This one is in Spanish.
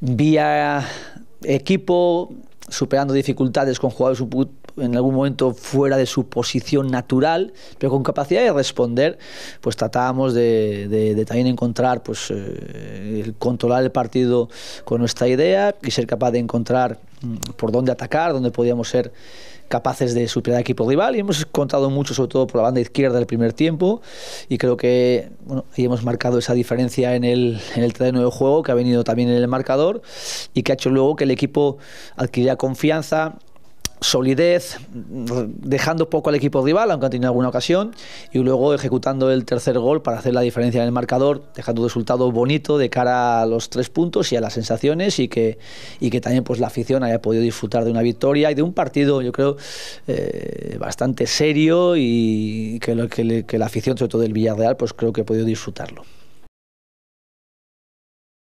vía equipo, superando dificultades con jugadores en algún momento fuera de su posición natural, pero con capacidad de responder, pues tratábamos de, también encontrar, pues eh, controlar el partido con nuestra idea y ser capaz de encontrar por dónde atacar, dónde podíamos ser capaces de superar al equipo rival y hemos contado mucho sobre todo por la banda izquierda del primer tiempo y creo que bueno, hemos marcado esa diferencia en el, en el terreno de juego que ha venido también en el marcador y que ha hecho luego que el equipo adquiriera confianza solidez, dejando poco al equipo rival, aunque ha tenido alguna ocasión, y luego ejecutando el tercer gol para hacer la diferencia en el marcador, dejando un resultado bonito de cara a los tres puntos y a las sensaciones, y que, y que también pues, la afición haya podido disfrutar de una victoria y de un partido, yo creo, eh, bastante serio y que, lo, que la afición, sobre todo del Villarreal, pues creo que ha podido disfrutarlo.